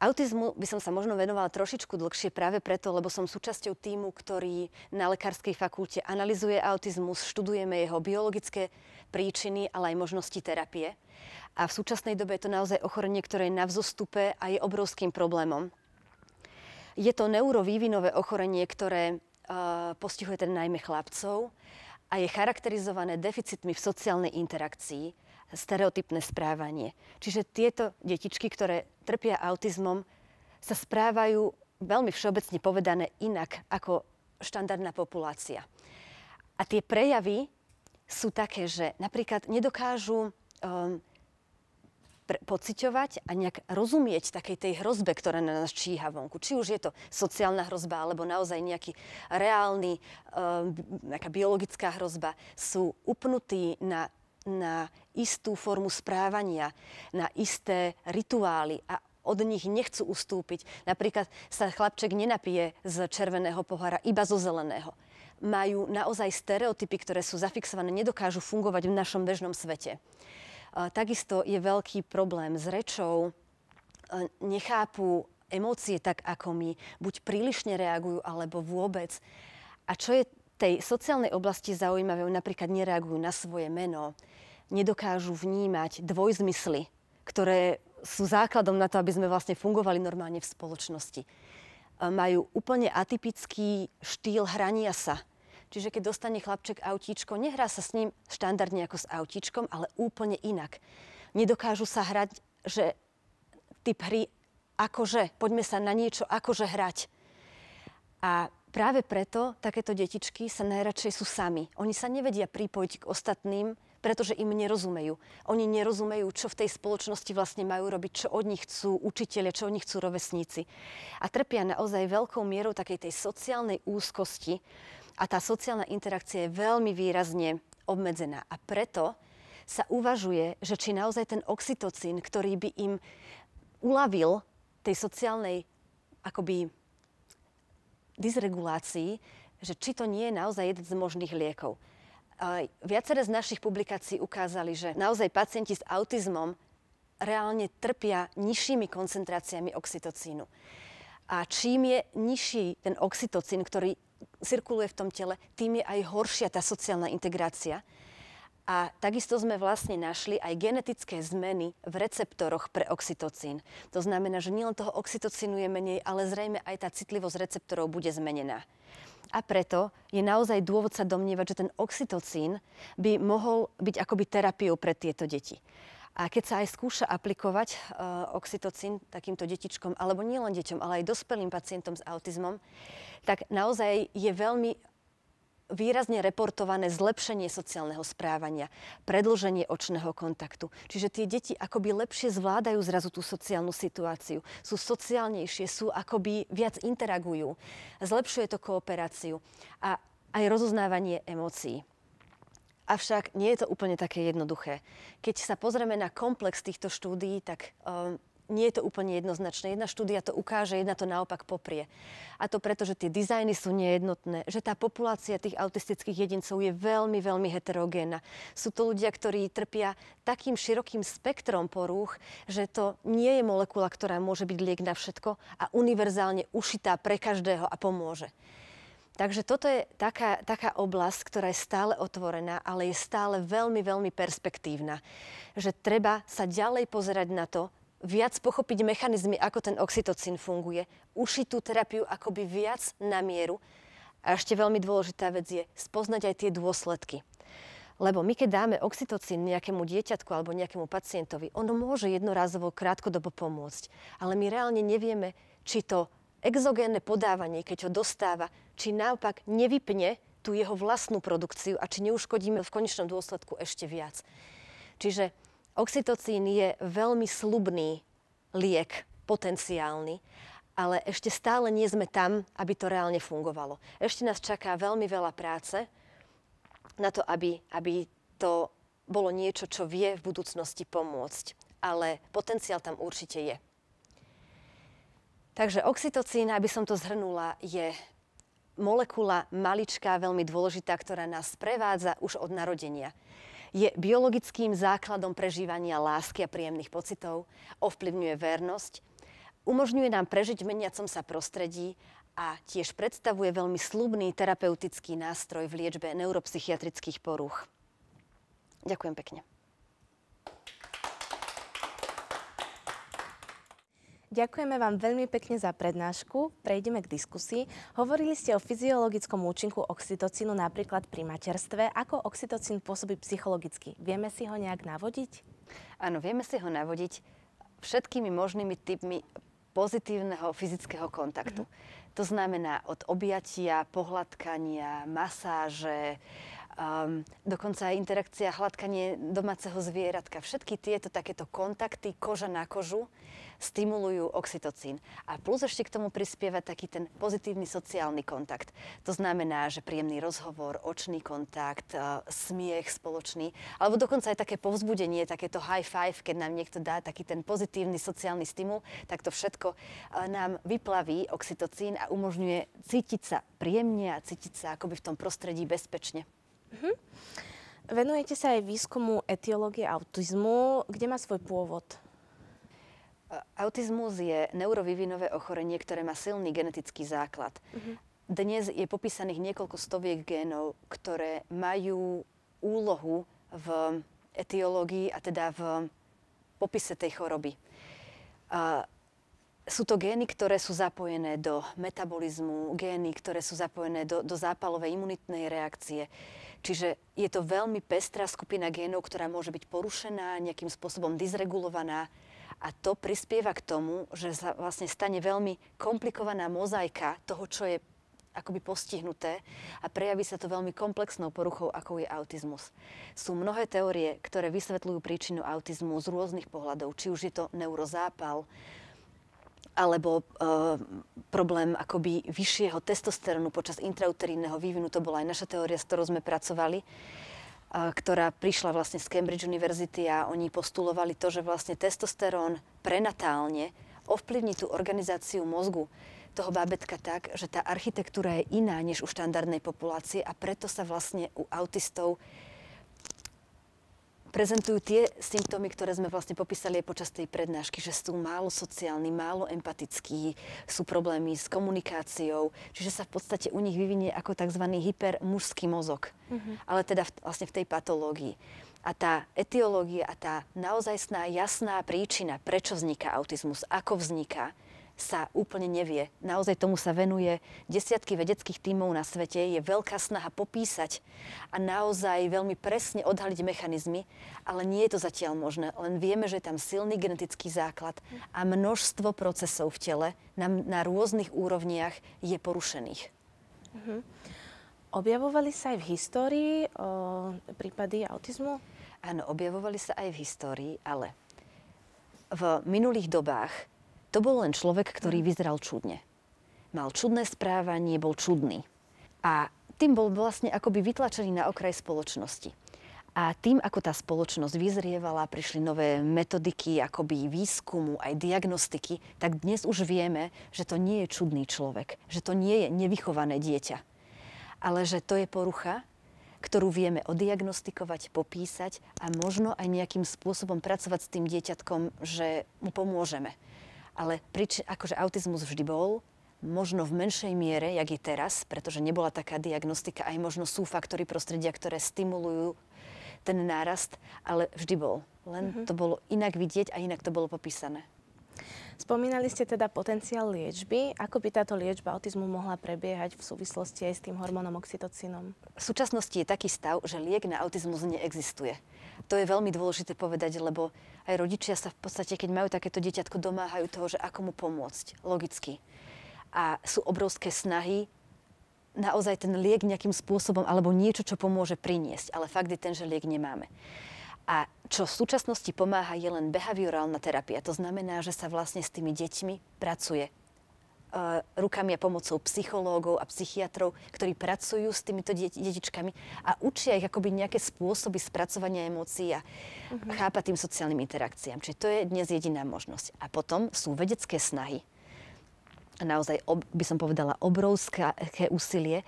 Speaker 2: Autizmu by som sa možno venovala trošičku dlhšie práve preto, lebo som súčasťou týmu, ktorý na lekárskej fakulte analizuje autizmus, študujeme jeho biologické príčiny, ale aj možnosti terapie. A v súčasnej dobe je to naozaj ochorenie, ktoré je na vzostupe a je obrovským problémom. Je to neurovývinové ochorenie, ktoré uh, postihuje teda najmä chlapcov a je charakterizované deficitmi v sociálnej interakcii stereotypné správanie. Čiže tieto detičky, ktoré trpia autizmom, sa správajú veľmi všeobecne povedané inak ako štandardná populácia. A tie prejavy sú také, že napríklad nedokážu um, pociťovať a nejak rozumieť takej tej hrozbe, ktorá na nás číha vonku. Či už je to sociálna hrozba, alebo naozaj nejaký reálny, um, nejaká biologická hrozba. Sú upnutí na na istú formu správania, na isté rituály a od nich nechcú ustúpiť. Napríklad sa chlapček nenapije z červeného pohára, iba zo zeleného. Majú naozaj stereotypy, ktoré sú zafixované, nedokážu fungovať v našom bežnom svete. Takisto je veľký problém s rečou. Nechápu emócie tak ako my, buď prílišne reagujú, alebo vôbec. A čo je tej sociálnej oblasti zaujímavé, napríklad nereagujú na svoje meno, nedokážu vnímať dvojzmysly, ktoré sú základom na to, aby sme vlastne fungovali normálne v spoločnosti. Majú úplne atypický štýl hrania sa. Čiže keď dostane chlapček autíčko, nehrá sa s ním štandardne ako s autíčkom, ale úplne inak. Nedokážu sa hrať, že typ hry akože, poďme sa na niečo akože hrať. A Práve preto takéto detičky sa najradšej sú sami. Oni sa nevedia pripojiť k ostatným, pretože im nerozumejú. Oni nerozumejú, čo v tej spoločnosti vlastne majú robiť, čo od nich chcú učiteľe, čo od nich chcú rovesníci. A trpia naozaj veľkou mierou takej tej sociálnej úzkosti. A tá sociálna interakcia je veľmi výrazne obmedzená. A preto sa uvažuje, že či naozaj ten oxytocín, ktorý by im uľavil tej sociálnej akoby dysregulácii, že či to nie je naozaj jeden z možných liekov. Viacere z našich publikácií ukázali, že naozaj pacienti s autizmom reálne trpia nižšími koncentráciami oxytocínu. A čím je nižší ten oxytocín, ktorý cirkuluje v tom tele, tým je aj horšia tá sociálna integrácia. A takisto sme vlastne našli aj genetické zmeny v receptoroch pre oxytocín. To znamená, že nielen toho oxytocínu je menej, ale zrejme aj tá citlivosť receptorov bude zmenená. A preto je naozaj dôvod sa domnievať, že ten oxytocín by mohol byť akoby terapiou pre tieto deti. A keď sa aj skúša aplikovať e, oxytocín takýmto detičkom, alebo nielen deťom, ale aj dospelým pacientom s autizmom, tak naozaj je veľmi výrazne reportované zlepšenie sociálneho správania, predlženie očného kontaktu. Čiže tie deti akoby lepšie zvládajú zrazu tú sociálnu situáciu. Sú sociálnejšie, sú akoby viac interagujú. Zlepšuje to kooperáciu a aj rozoznávanie emócií. Avšak nie je to úplne také jednoduché. Keď sa pozrieme na komplex týchto štúdií, tak um, nie je to úplne jednoznačné. Jedna štúdia to ukáže, jedna to naopak poprie. A to preto, že tie dizajny sú nejednotné, že tá populácia tých autistických jedincov je veľmi, veľmi heterogénna. Sú to ľudia, ktorí trpia takým širokým spektrom porúch, že to nie je molekula, ktorá môže byť liek na všetko a univerzálne ušitá pre každého a pomôže. Takže toto je taká, taká oblasť, ktorá je stále otvorená, ale je stále veľmi, veľmi perspektívna. Že treba sa ďalej pozerať na to, viac pochopiť mechanizmy, ako ten oxytocín funguje, ušiť tú terapiu akoby viac na mieru. A ešte veľmi dôležitá vec je spoznať aj tie dôsledky. Lebo my, keď dáme oxytocín nejakému dieťatku alebo nejakému pacientovi, ono môže jednorazovo krátkodobo pomôcť. Ale my reálne nevieme, či to exogénne podávanie, keď ho dostáva, či naopak nevypne tú jeho vlastnú produkciu a či neuškodíme v konečnom dôsledku ešte viac. Čiže Oxytocín je veľmi slubný liek, potenciálny, ale ešte stále nie sme tam, aby to reálne fungovalo. Ešte nás čaká veľmi veľa práce na to, aby, aby to bolo niečo, čo vie v budúcnosti pomôcť. Ale potenciál tam určite je. Takže oxytocín, aby som to zhrnula, je molekula maličká, veľmi dôležitá, ktorá nás prevádza už od narodenia je biologickým základom prežívania lásky a príjemných pocitov, ovplyvňuje vernosť, umožňuje nám prežiť v meniacom sa prostredí a tiež predstavuje veľmi slubný terapeutický nástroj v liečbe neuropsychiatrických porúch. Ďakujem pekne. Ďakujeme
Speaker 1: vám veľmi pekne za prednášku. Prejdeme k diskusii. Hovorili ste o fyziologickom účinku oxytocínu napríklad pri materstve. Ako oxytocín pôsobí psychologicky? Vieme si ho nejak
Speaker 2: navodiť? Áno, vieme si ho navodiť všetkými možnými typmi pozitívneho fyzického kontaktu. Mm-hmm. To znamená od objatia, pohľadkania, masáže, um, dokonca aj interakcia, hladkanie domáceho zvieratka. Všetky tieto takéto kontakty koža na kožu stimulujú oxytocín. A plus ešte k tomu prispieva taký ten pozitívny sociálny kontakt. To znamená, že príjemný rozhovor, očný kontakt, e, smiech spoločný, alebo dokonca aj také povzbudenie, takéto high five, keď nám niekto dá taký ten pozitívny sociálny stimul, tak to všetko e, nám vyplaví oxytocín a umožňuje cítiť sa príjemne a cítiť sa akoby v tom prostredí bezpečne. Mhm. Venujete sa aj výskumu etiológie
Speaker 1: autizmu. Kde má svoj pôvod
Speaker 2: E, autizmus je neurovývinové ochorenie, ktoré má silný genetický základ. Uh-huh. Dnes je popísaných niekoľko stoviek génov, ktoré majú úlohu v etiológii a teda v popise tej choroby. A e, sú to gény, ktoré sú zapojené do metabolizmu, gény, ktoré sú zapojené do, do zápalovej imunitnej reakcie. Čiže je to veľmi pestrá skupina génov, ktorá môže byť porušená, nejakým spôsobom dysregulovaná. A to prispieva k tomu, že sa vlastne stane veľmi komplikovaná mozaika toho, čo je akoby postihnuté a prejaví sa to veľmi komplexnou poruchou, ako je autizmus. Sú mnohé teórie, ktoré vysvetľujú príčinu autizmu z rôznych pohľadov, či už je to neurozápal, alebo e, problém akoby vyššieho testosterónu počas intrauterínneho vývinu, to bola aj naša teória, s ktorou sme pracovali ktorá prišla vlastne z Cambridge University a oni postulovali to, že vlastne testosterón prenatálne ovplyvní tú organizáciu mozgu toho bábetka tak, že tá architektúra je iná než u štandardnej populácie a preto sa vlastne u autistov prezentujú tie symptómy, ktoré sme vlastne popísali aj počas tej prednášky, že sú málo sociálni, málo empatickí, sú problémy s komunikáciou, čiže sa v podstate u nich vyvinie ako tzv. hypermužský mozog, mm-hmm. ale teda v, vlastne v tej patológii. A tá etiológia a tá naozajstná jasná príčina, prečo vzniká autizmus, ako vzniká, sa úplne nevie. Naozaj tomu sa venuje desiatky vedeckých tímov na svete. Je veľká snaha popísať a naozaj veľmi presne odhaliť mechanizmy, ale nie je to zatiaľ možné. Len vieme, že je tam silný genetický základ a množstvo procesov v tele na, na rôznych úrovniach je porušených. Mhm. Objavovali sa aj v histórii o, prípady autizmu? Áno, objavovali sa aj v histórii, ale v minulých dobách to bol len človek, ktorý mm. vyzeral čudne. Mal čudné správanie, bol čudný. A tým bol vlastne akoby vytlačený na okraj spoločnosti. A tým, ako tá spoločnosť vyzrievala, prišli nové metodiky akoby výskumu, aj diagnostiky, tak dnes už vieme, že to nie je čudný človek, že to nie je nevychované dieťa. Ale že to je porucha, ktorú vieme odiagnostikovať, popísať a možno aj nejakým spôsobom pracovať s tým dieťatkom, že mu pomôžeme ale prič, akože autizmus vždy bol, možno v menšej miere, jak je teraz, pretože nebola taká diagnostika, aj možno sú faktory prostredia, ktoré stimulujú ten nárast, ale vždy bol. Len mm-hmm. to bolo inak vidieť a inak to bolo popísané. Spomínali ste teda
Speaker 1: potenciál liečby. Ako by táto liečba autizmu mohla prebiehať v súvislosti aj s tým hormónom
Speaker 2: oxytocínom? V súčasnosti je taký stav, že liek na autizmus neexistuje. To je veľmi dôležité povedať, lebo aj rodičia sa v podstate, keď majú takéto dieťatko, domáhajú toho, že ako mu pomôcť, logicky. A sú obrovské snahy naozaj ten liek nejakým spôsobom alebo niečo, čo pomôže priniesť. Ale fakt je ten, že liek nemáme. A čo v súčasnosti pomáha je len behaviorálna terapia. To znamená, že sa vlastne s tými deťmi pracuje e, rukami a pomocou psychológov a psychiatrov, ktorí pracujú s týmito detičkami a učia ich akoby nejaké spôsoby spracovania emócií a uh-huh. chápa tým sociálnym interakciám. Čiže to je dnes jediná možnosť. A potom sú vedecké snahy. A naozaj, ob, by som povedala, obrovské úsilie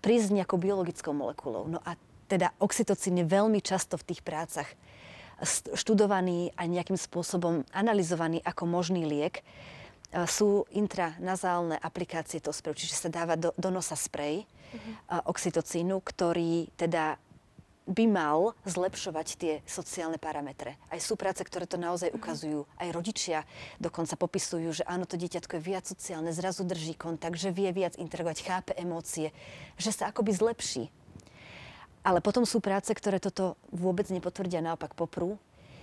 Speaker 2: prísť nejakou biologickou molekulou. No a teda oxytocín je veľmi často v tých prácach študovaný a nejakým spôsobom analyzovaný ako možný liek. E, sú intranazálne aplikácie to sprej, čiže sa dáva do, do nosa sprej mm-hmm. oxytocínu, ktorý teda by mal zlepšovať tie sociálne parametre. Aj sú práce, ktoré to naozaj mhm. ukazujú. Aj rodičia dokonca popisujú, že áno, to dieťatko je viac sociálne, zrazu drží kontakt, že vie viac interagovať, chápe emócie, že sa akoby zlepší ale potom sú práce, ktoré toto vôbec nepotvrdia, naopak poprú.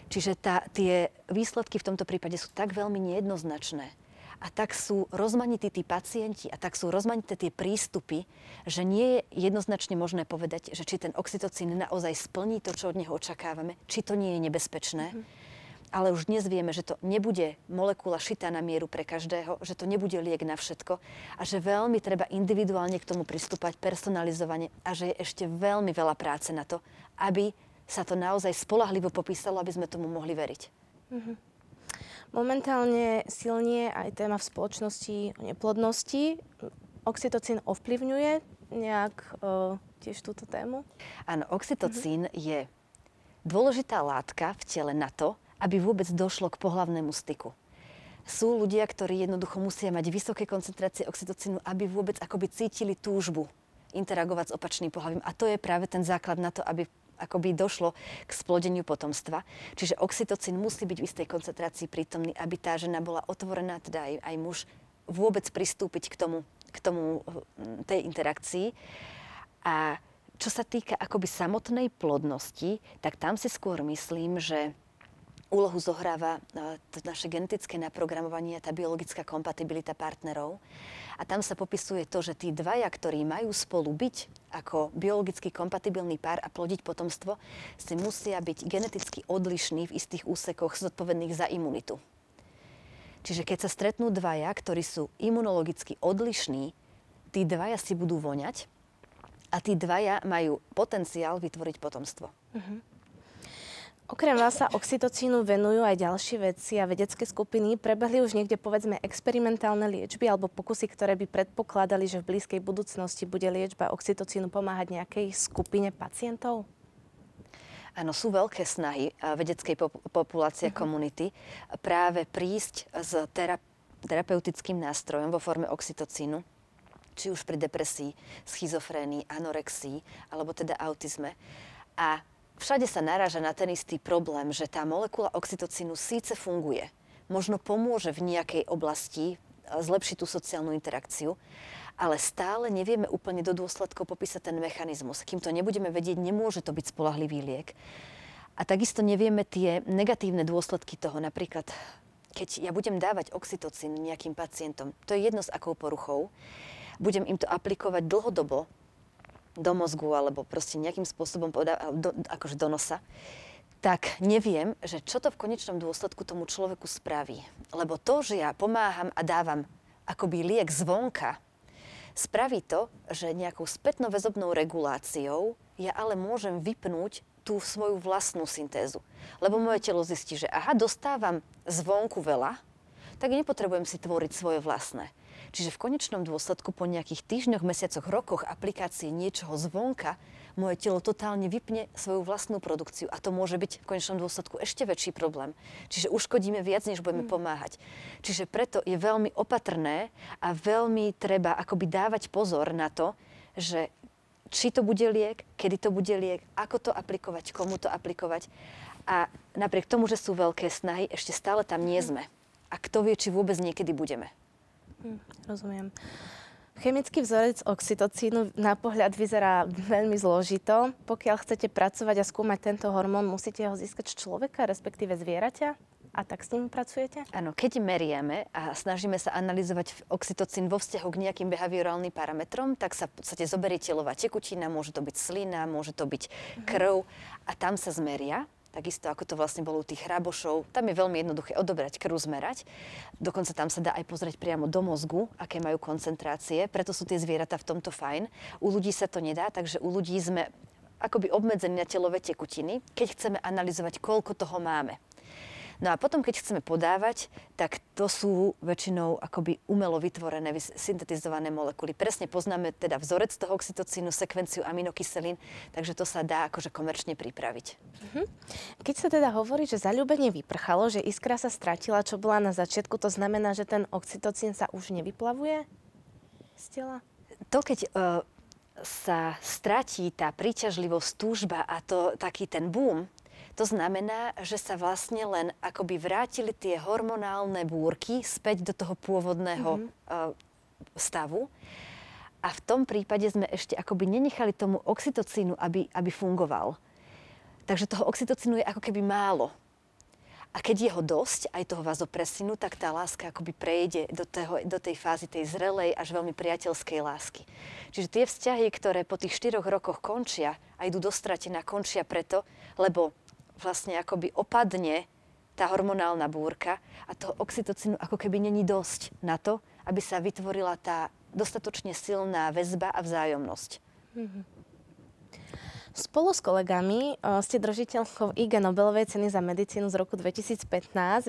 Speaker 2: Čiže tá, tie výsledky v tomto prípade sú tak veľmi nejednoznačné a tak sú rozmanití tí pacienti a tak sú rozmanité tie prístupy, že nie je jednoznačne možné povedať, že či ten oxytocín naozaj splní to, čo od neho očakávame, či to nie je nebezpečné. Mm-hmm ale už dnes vieme, že to nebude molekula šitá na mieru pre každého, že to nebude liek na všetko a že veľmi treba individuálne k tomu pristúpať personalizovane a že je ešte veľmi veľa práce na to, aby sa to naozaj spolahlivo popísalo, aby sme tomu mohli veriť.
Speaker 1: Mm-hmm. Momentálne silnie aj téma v spoločnosti o neplodnosti. Oxytocín ovplyvňuje nejak
Speaker 2: e, tiež túto tému? Áno, oxytocín mm-hmm. je dôležitá látka v tele na to, aby vôbec došlo k pohlavnému styku. Sú ľudia, ktorí jednoducho musia mať vysoké koncentrácie oxytocínu, aby vôbec akoby cítili túžbu interagovať s opačným pohľavím. A to je práve ten základ na to, aby akoby došlo k splodeniu potomstva. Čiže oxytocín musí byť v istej koncentrácii prítomný, aby tá žena bola otvorená, teda aj, aj muž, vôbec pristúpiť k tomu, k tomu hm, tej interakcii. A čo sa týka akoby samotnej plodnosti, tak tam si skôr myslím, že úlohu zohráva e, to naše genetické naprogramovanie, tá biologická kompatibilita partnerov. A tam sa popisuje to, že tí dvaja, ktorí majú spolu byť ako biologicky kompatibilný pár a plodiť potomstvo, si musia byť geneticky odlišní v istých úsekoch zodpovedných za imunitu. Čiže keď sa stretnú dvaja, ktorí sú imunologicky odlišní, tí dvaja si budú voňať a tí dvaja majú potenciál vytvoriť potomstvo. Uh-huh. Okrem vás
Speaker 1: sa oxytocínu venujú aj ďalšie veci a vedecké skupiny. Prebehli už niekde, povedzme, experimentálne liečby alebo pokusy, ktoré by predpokladali, že v blízkej budúcnosti bude liečba oxytocínu pomáhať nejakej skupine pacientov?
Speaker 2: Áno, sú veľké snahy eh, vedeckej populácie uh-huh. komunity eh, práve prísť s terap- terapeutickým nástrojom vo forme oxytocínu, či už pri depresii, schizofrénii, anorexii alebo teda autizme. A Všade sa naráža na ten istý problém, že tá molekula oxytocínu síce funguje, možno pomôže v nejakej oblasti e, zlepšiť tú sociálnu interakciu, ale stále nevieme úplne do dôsledkov popísať ten mechanizmus. Kým to nebudeme vedieť, nemôže to byť spolahlivý liek. A takisto nevieme tie negatívne dôsledky toho, napríklad keď ja budem dávať oxytocín nejakým pacientom, to je jedno s akou poruchou, budem im to aplikovať dlhodobo, do mozgu alebo proste nejakým spôsobom poda- do, akože do nosa, tak neviem, že čo to v konečnom dôsledku tomu človeku spraví. Lebo to, že ja pomáham a dávam akoby liek zvonka, spraví to, že nejakou spätnovezobnou reguláciou ja ale môžem vypnúť tú svoju vlastnú syntézu. Lebo moje telo zistí, že aha, dostávam zvonku veľa, tak nepotrebujem si tvoriť svoje vlastné. Čiže v konečnom dôsledku po nejakých týždňoch, mesiacoch, rokoch aplikácie niečoho zvonka, moje telo totálne vypne svoju vlastnú produkciu a to môže byť v konečnom dôsledku ešte väčší problém. Čiže uškodíme viac, než budeme mm. pomáhať. Čiže preto je veľmi opatrné a veľmi treba akoby dávať pozor na to, že či to bude liek, kedy to bude liek, ako to aplikovať, komu to aplikovať. A napriek tomu, že sú veľké snahy, ešte stále tam nie mm. sme. A kto vie, či vôbec niekedy budeme.
Speaker 1: Hm, rozumiem. Chemický vzorec oxytocínu na pohľad vyzerá veľmi zložito. Pokiaľ chcete pracovať a skúmať tento hormón, musíte ho získať z
Speaker 2: človeka, respektíve zvieraťa? A tak s ním pracujete? Áno, keď meriame a snažíme sa analyzovať oxytocín vo vzťahu k nejakým behaviorálnym parametrom, tak sa v podstate zoberie telová tekutina, môže to byť slina, môže to byť mhm. krv a tam sa zmeria takisto ako to vlastne bolo u tých hrabošov. Tam je veľmi jednoduché odobrať krv, zmerať. Dokonca tam sa dá aj pozrieť priamo do mozgu, aké majú koncentrácie, preto sú tie zvieratá v tomto fajn. U ľudí sa to nedá, takže u ľudí sme akoby obmedzení na telové tekutiny, keď chceme analyzovať, koľko toho máme. No a potom, keď chceme podávať, tak to sú väčšinou akoby umelo vytvorené, syntetizované molekuly. Presne poznáme teda vzorec toho oxytocínu, sekvenciu aminokyselín, takže to sa dá akože komerčne pripraviť. Mhm. Keď sa
Speaker 1: teda hovorí, že zalúbenie vyprchalo, že iskra sa stratila, čo bola na začiatku, to znamená, že ten oxytocín
Speaker 2: sa už nevyplavuje z tela? To, keď uh, sa stratí tá príťažlivosť, túžba a to, taký ten boom, to znamená, že sa vlastne len akoby vrátili tie hormonálne búrky späť do toho pôvodného mm-hmm. stavu. A v tom prípade sme ešte akoby nenechali tomu oxytocínu, aby, aby fungoval. Takže toho oxytocínu je ako keby málo. A keď je ho dosť, aj toho vazopresinu, tak tá láska akoby prejde do, toho, do tej fázy tej zrelej až veľmi priateľskej lásky. Čiže tie vzťahy, ktoré po tých štyroch rokoch končia a idú dostratená, končia preto, lebo vlastne akoby opadne tá hormonálna búrka a toho oxytocínu ako keby není dosť na to, aby sa vytvorila tá dostatočne silná väzba a vzájomnosť.
Speaker 1: Mhm. Spolu s kolegami e, ste držiteľkou IG Nobelovej ceny za medicínu z roku 2015.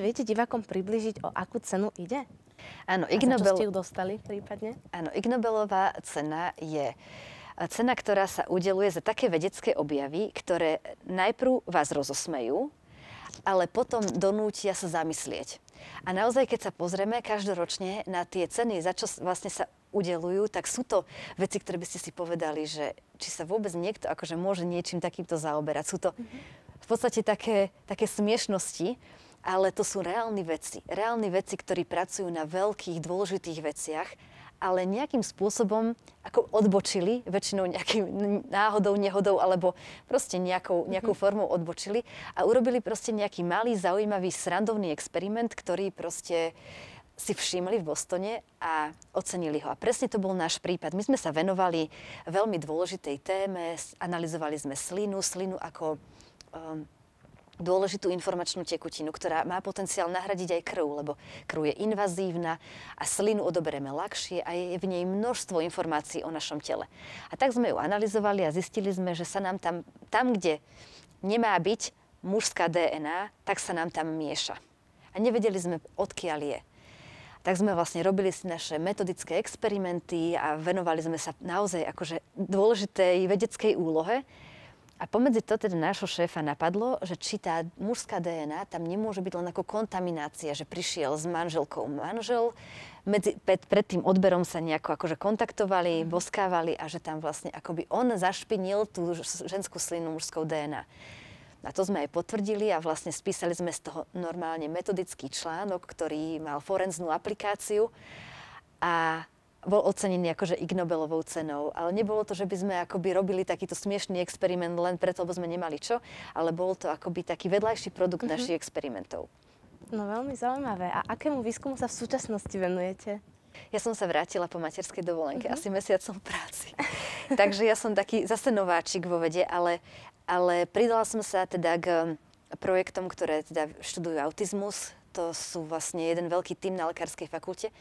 Speaker 1: Viete divákom približiť, o akú cenu ide?
Speaker 2: Áno, Ig ste ju
Speaker 1: dostali prípadne?
Speaker 2: Áno, Ig Nobelová cena je Cena, ktorá sa udeluje za také vedecké objavy, ktoré najprv vás rozosmejú, ale potom donútia sa zamyslieť. A naozaj, keď sa pozrieme každoročne na tie ceny, za čo vlastne sa udelujú, tak sú to veci, ktoré by ste si povedali, že či sa vôbec niekto akože môže niečím takýmto zaoberať. Sú to v podstate také, také smiešnosti, ale to sú reálne veci. Reálne veci, ktorí pracujú na veľkých, dôležitých veciach ale nejakým spôsobom ako odbočili, väčšinou nejakým náhodou, nehodou alebo proste nejakou, mhm. nejakou formou odbočili a urobili proste nejaký malý, zaujímavý, srandovný experiment, ktorý proste si všimli v Bostone a ocenili ho. A presne to bol náš prípad. My sme sa venovali veľmi dôležitej téme, analyzovali sme slinu, slinu ako um, dôležitú informačnú tekutinu, ktorá má potenciál nahradiť aj krv, lebo krv je invazívna a slinu odoberieme ľahšie a je v nej množstvo informácií o našom tele. A tak sme ju analyzovali a zistili sme, že sa nám tam, tam kde nemá byť mužská DNA, tak sa nám tam mieša. A nevedeli sme, odkiaľ je. Tak sme vlastne robili si naše metodické experimenty a venovali sme sa naozaj akože dôležitej vedeckej úlohe, a pomedzi to teda nášho šéfa napadlo, že či tá mužská DNA tam nemôže byť len ako kontaminácia, že prišiel s manželkou manžel, medzi, pred, pred tým odberom sa nejako akože kontaktovali, mhm. boskávali a že tam vlastne akoby on zašpinil tú ženskú slinu mužskou DNA. A to sme aj potvrdili a vlastne spísali sme z toho normálne metodický článok, ktorý mal forenznú aplikáciu. A bol ocenený akože Ig Nobelovou cenou. Ale nebolo to, že by sme akoby robili takýto smiešný experiment len preto, lebo sme nemali čo, ale bol to akoby taký vedľajší produkt mm-hmm. našich experimentov.
Speaker 1: No veľmi zaujímavé. A akému výskumu sa v súčasnosti venujete?
Speaker 2: Ja som sa vrátila po materskej dovolenke, mm-hmm. asi mesiac som v práci. [laughs] Takže ja som taký zase nováčik vo vede, ale, ale pridala som sa teda k um, projektom, ktoré teda študujú autizmus. To sú vlastne jeden veľký tým na lekárskej fakulte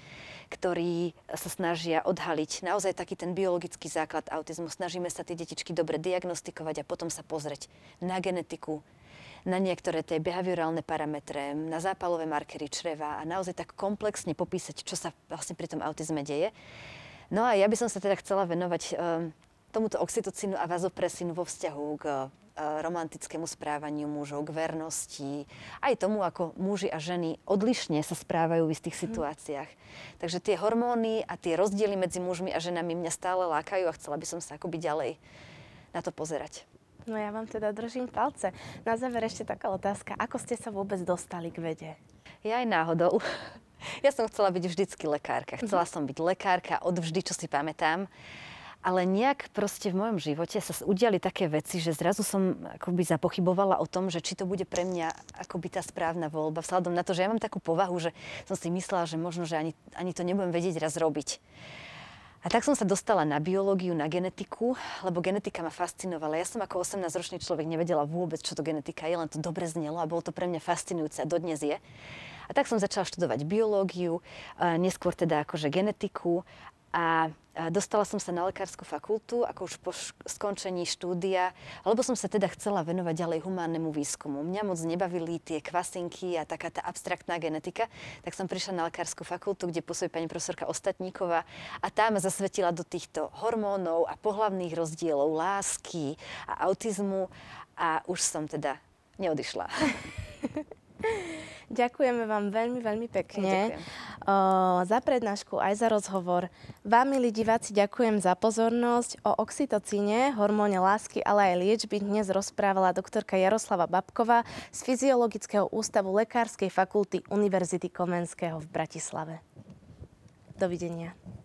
Speaker 2: ktorí sa snažia odhaliť naozaj taký ten biologický základ autizmu. Snažíme sa tie detičky dobre diagnostikovať a potom sa pozrieť na genetiku, na niektoré tie behaviorálne parametre, na zápalové markery čreva a naozaj tak komplexne popísať, čo sa vlastne pri tom autizme deje. No a ja by som sa teda chcela venovať ehm, tomuto oxytocínu a vazopresínu vo vzťahu k Eh, romantickému správaniu mužov, k vernosti, aj tomu, ako muži a ženy odlišne sa správajú v istých mhm. situáciách. Mm. Takže tie hormóny a tie rozdiely medzi mužmi a ženami mňa stále lákajú a chcela by som sa akoby ďalej na to pozerať.
Speaker 1: No ja vám teda držím palce. Na záver ešte taká otázka.
Speaker 2: Ako ste sa vôbec dostali k vede? Ja aj náhodou. [laughs] Ja som chcela byť vždycky lekárka. Chcela mhm. som byť lekárka od vždy, čo si pamätám ale nejak proste v mojom živote sa udiali také veci, že zrazu som akoby zapochybovala o tom, že či to bude pre mňa akoby tá správna voľba, vzhľadom na to, že ja mám takú povahu, že som si myslela, že možno, že ani, ani to nebudem vedieť raz robiť. A tak som sa dostala na biológiu, na genetiku, lebo genetika ma fascinovala. Ja som ako 18-ročný človek nevedela vôbec, čo to genetika je, len to dobre znelo a bolo to pre mňa fascinujúce a dodnes je. A tak som začala študovať biológiu, neskôr teda akože genetiku a dostala som sa na lekárskú fakultu, ako už po skončení štúdia, lebo som sa teda chcela venovať ďalej humánnemu výskumu. Mňa moc nebavili tie kvasinky a taká tá abstraktná genetika, tak som prišla na lekárskú fakultu, kde pôsobí pani profesorka Ostatníková a tá ma zasvetila do týchto hormónov a pohlavných rozdielov, lásky a autizmu a už som teda neodišla. [laughs]
Speaker 1: [laughs] Ďakujeme vám veľmi, veľmi pekne za prednášku aj za rozhovor. Vám, milí diváci, ďakujem za pozornosť. O oxytocíne, hormóne lásky, ale aj liečby dnes rozprávala doktorka Jaroslava Babková z Fyziologického ústavu Lekárskej fakulty Univerzity Komenského v Bratislave. Dovidenia.